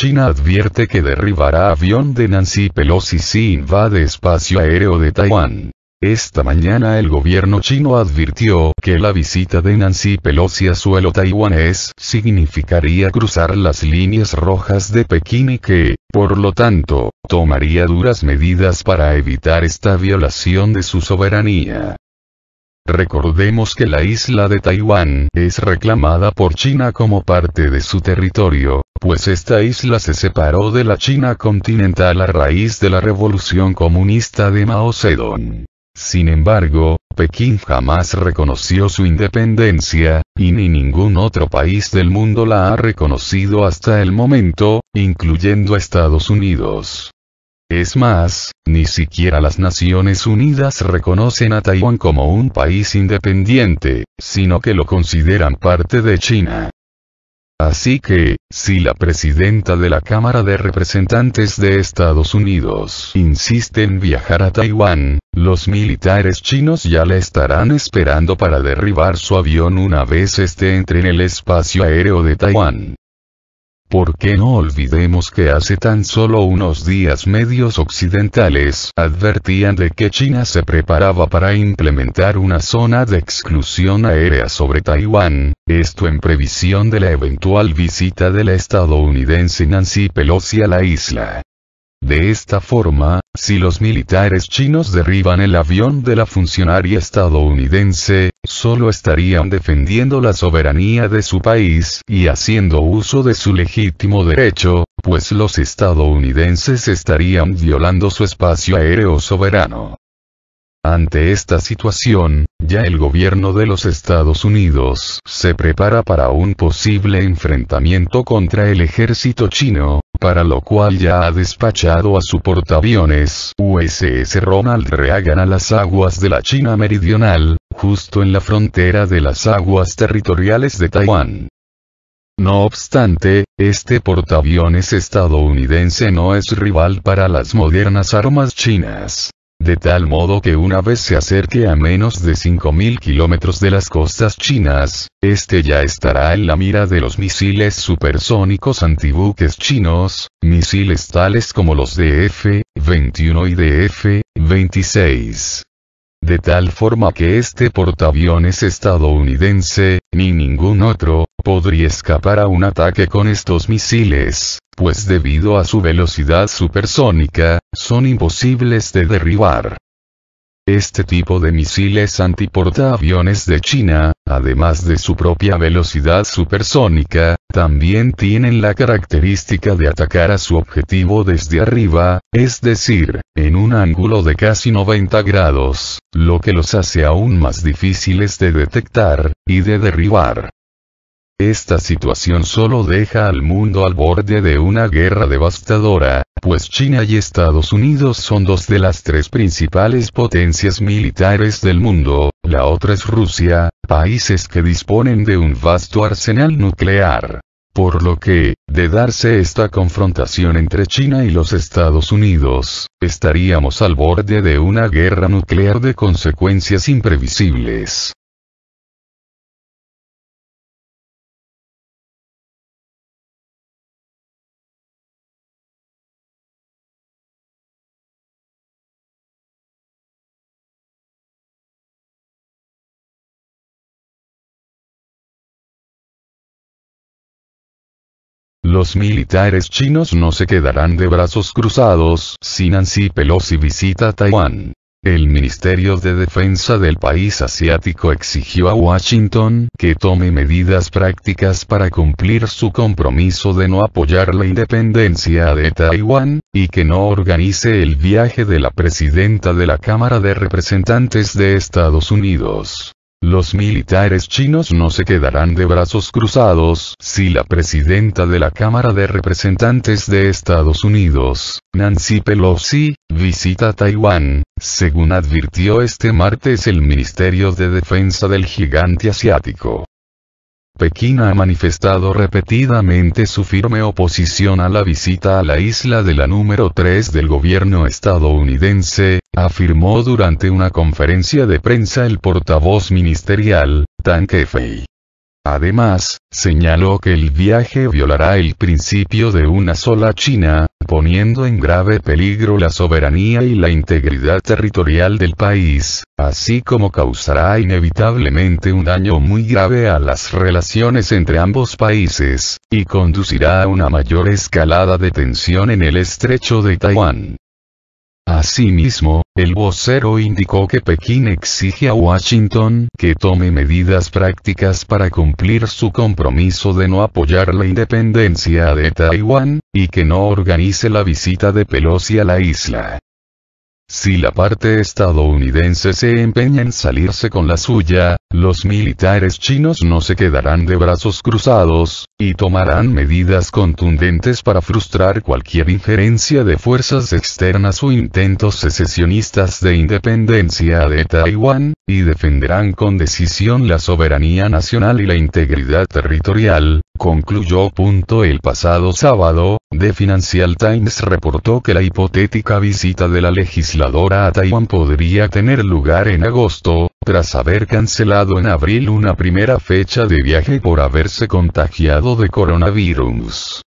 China advierte que derribará avión de Nancy Pelosi si invade espacio aéreo de Taiwán. Esta mañana el gobierno chino advirtió que la visita de Nancy Pelosi a suelo taiwanés significaría cruzar las líneas rojas de Pekín y que, por lo tanto, tomaría duras medidas para evitar esta violación de su soberanía. Recordemos que la isla de Taiwán es reclamada por China como parte de su territorio, pues esta isla se separó de la China continental a raíz de la Revolución Comunista de Mao Zedong. Sin embargo, Pekín jamás reconoció su independencia, y ni ningún otro país del mundo la ha reconocido hasta el momento, incluyendo Estados Unidos. Es más, ni siquiera las Naciones Unidas reconocen a Taiwán como un país independiente, sino que lo consideran parte de China. Así que, si la presidenta de la Cámara de Representantes de Estados Unidos insiste en viajar a Taiwán, los militares chinos ya le estarán esperando para derribar su avión una vez este entre en el espacio aéreo de Taiwán. Porque no olvidemos que hace tan solo unos días medios occidentales advertían de que China se preparaba para implementar una zona de exclusión aérea sobre Taiwán, esto en previsión de la eventual visita del estadounidense Nancy Pelosi a la isla. De esta forma, si los militares chinos derriban el avión de la funcionaria estadounidense, solo estarían defendiendo la soberanía de su país y haciendo uso de su legítimo derecho, pues los estadounidenses estarían violando su espacio aéreo soberano. Ante esta situación, ya el gobierno de los Estados Unidos se prepara para un posible enfrentamiento contra el ejército chino, para lo cual ya ha despachado a su portaaviones USS Ronald Reagan a las aguas de la China Meridional, justo en la frontera de las aguas territoriales de Taiwán. No obstante, este portaaviones estadounidense no es rival para las modernas armas chinas de tal modo que una vez se acerque a menos de 5.000 kilómetros de las costas chinas, este ya estará en la mira de los misiles supersónicos antibuques chinos, misiles tales como los de F-21 y df 26 De tal forma que este portaaviones estadounidense, ni ningún otro, podría escapar a un ataque con estos misiles, pues debido a su velocidad supersónica, son imposibles de derribar. Este tipo de misiles antiportaaviones de China, además de su propia velocidad supersónica, también tienen la característica de atacar a su objetivo desde arriba, es decir, en un ángulo de casi 90 grados, lo que los hace aún más difíciles de detectar y de derribar. Esta situación solo deja al mundo al borde de una guerra devastadora, pues China y Estados Unidos son dos de las tres principales potencias militares del mundo, la otra es Rusia, países que disponen de un vasto arsenal nuclear. Por lo que, de darse esta confrontación entre China y los Estados Unidos, estaríamos al borde de una guerra nuclear de consecuencias imprevisibles. los militares chinos no se quedarán de brazos cruzados si Nancy Pelosi visita Taiwán. El Ministerio de Defensa del país asiático exigió a Washington que tome medidas prácticas para cumplir su compromiso de no apoyar la independencia de Taiwán, y que no organice el viaje de la presidenta de la Cámara de Representantes de Estados Unidos. Los militares chinos no se quedarán de brazos cruzados si la presidenta de la Cámara de Representantes de Estados Unidos, Nancy Pelosi, visita Taiwán, según advirtió este martes el Ministerio de Defensa del gigante asiático. Pekín ha manifestado repetidamente su firme oposición a la visita a la isla de la número 3 del gobierno estadounidense, afirmó durante una conferencia de prensa el portavoz ministerial, Tan Kefei. Además, señaló que el viaje violará el principio de una sola China, poniendo en grave peligro la soberanía y la integridad territorial del país, así como causará inevitablemente un daño muy grave a las relaciones entre ambos países, y conducirá a una mayor escalada de tensión en el estrecho de Taiwán. Asimismo, el vocero indicó que Pekín exige a Washington que tome medidas prácticas para cumplir su compromiso de no apoyar la independencia de Taiwán, y que no organice la visita de Pelosi a la isla. Si la parte estadounidense se empeña en salirse con la suya, los militares chinos no se quedarán de brazos cruzados, y tomarán medidas contundentes para frustrar cualquier injerencia de fuerzas externas o intentos secesionistas de independencia de Taiwán, y defenderán con decisión la soberanía nacional y la integridad territorial, concluyó. El pasado sábado, The Financial Times reportó que la hipotética visita de la legisladora a Taiwán podría tener lugar en agosto, tras haber cancelado en abril una primera fecha de viaje por haberse contagiado de coronavirus.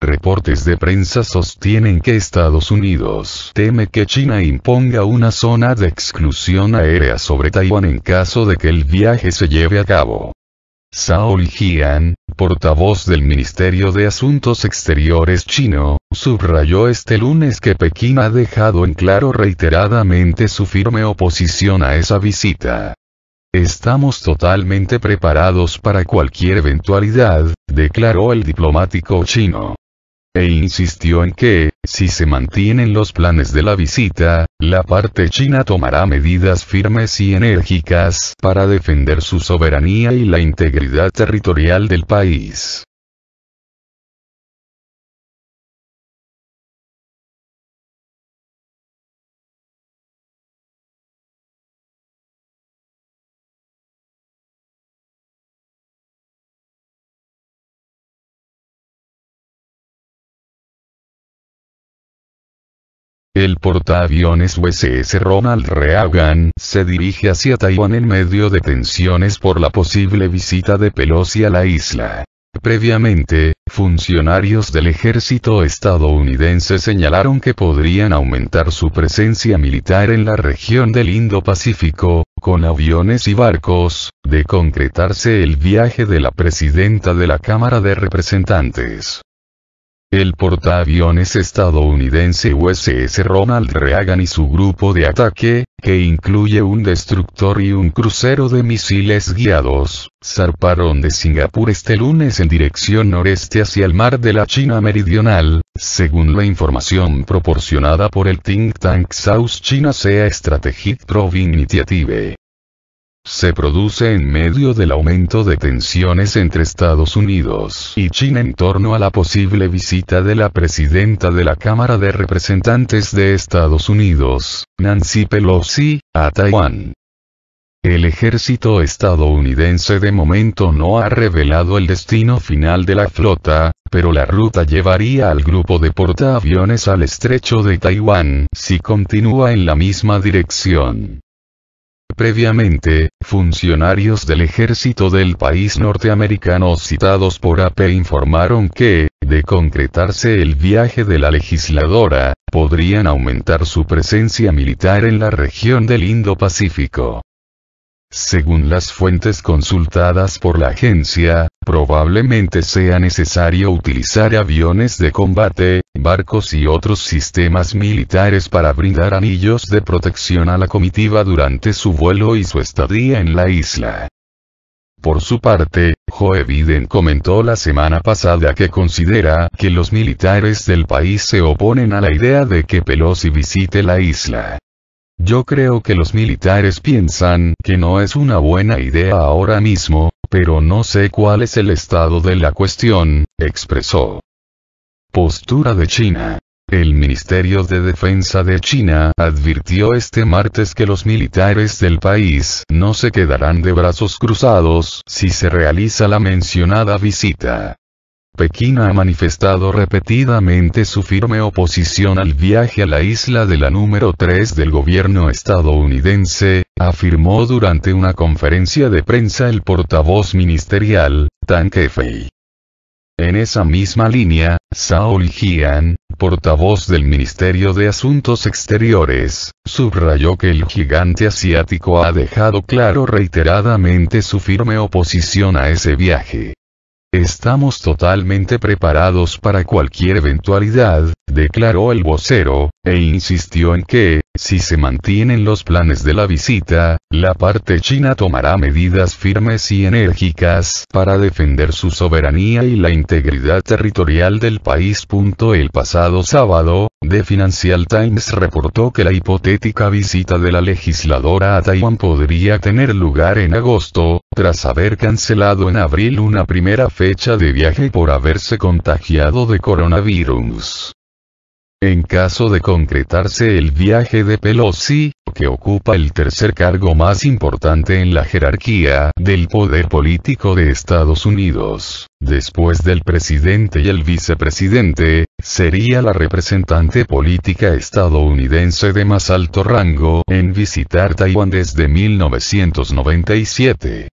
Reportes de prensa sostienen que Estados Unidos teme que China imponga una zona de exclusión aérea sobre Taiwán en caso de que el viaje se lleve a cabo. Saul Jian, portavoz del Ministerio de Asuntos Exteriores chino, subrayó este lunes que Pekín ha dejado en claro reiteradamente su firme oposición a esa visita. Estamos totalmente preparados para cualquier eventualidad, declaró el diplomático chino e insistió en que, si se mantienen los planes de la visita, la parte china tomará medidas firmes y enérgicas para defender su soberanía y la integridad territorial del país. El portaaviones USS Ronald Reagan se dirige hacia Taiwán en medio de tensiones por la posible visita de Pelosi a la isla. Previamente, funcionarios del ejército estadounidense señalaron que podrían aumentar su presencia militar en la región del Indo-Pacífico, con aviones y barcos, de concretarse el viaje de la presidenta de la Cámara de Representantes. El portaaviones estadounidense USS Ronald Reagan y su grupo de ataque, que incluye un destructor y un crucero de misiles guiados, zarparon de Singapur este lunes en dirección noreste hacia el mar de la China Meridional, según la información proporcionada por el think tank South China Sea Strategic Probe Initiative se produce en medio del aumento de tensiones entre Estados Unidos y China en torno a la posible visita de la presidenta de la Cámara de Representantes de Estados Unidos, Nancy Pelosi, a Taiwán. El ejército estadounidense de momento no ha revelado el destino final de la flota, pero la ruta llevaría al grupo de portaaviones al estrecho de Taiwán si continúa en la misma dirección previamente, funcionarios del ejército del país norteamericano citados por AP informaron que, de concretarse el viaje de la legisladora, podrían aumentar su presencia militar en la región del Indo-Pacífico. Según las fuentes consultadas por la agencia, probablemente sea necesario utilizar aviones de combate, barcos y otros sistemas militares para brindar anillos de protección a la comitiva durante su vuelo y su estadía en la isla. Por su parte, Joe Biden comentó la semana pasada que considera que los militares del país se oponen a la idea de que Pelosi visite la isla. Yo creo que los militares piensan que no es una buena idea ahora mismo, pero no sé cuál es el estado de la cuestión, expresó. Postura de China. El Ministerio de Defensa de China advirtió este martes que los militares del país no se quedarán de brazos cruzados si se realiza la mencionada visita. Pekín ha manifestado repetidamente su firme oposición al viaje a la isla de la número 3 del gobierno estadounidense, afirmó durante una conferencia de prensa el portavoz ministerial, Tan Kefei. En esa misma línea, Saul Lijian, portavoz del Ministerio de Asuntos Exteriores, subrayó que el gigante asiático ha dejado claro reiteradamente su firme oposición a ese viaje. Estamos totalmente preparados para cualquier eventualidad, declaró el vocero, e insistió en que, si se mantienen los planes de la visita, la parte china tomará medidas firmes y enérgicas para defender su soberanía y la integridad territorial del país. El pasado sábado, The Financial Times reportó que la hipotética visita de la legisladora a Taiwán podría tener lugar en agosto, tras haber cancelado en abril una primera fecha de viaje por haberse contagiado de coronavirus. En caso de concretarse el viaje de Pelosi, que ocupa el tercer cargo más importante en la jerarquía del poder político de Estados Unidos, después del presidente y el vicepresidente, sería la representante política estadounidense de más alto rango en visitar Taiwán desde 1997.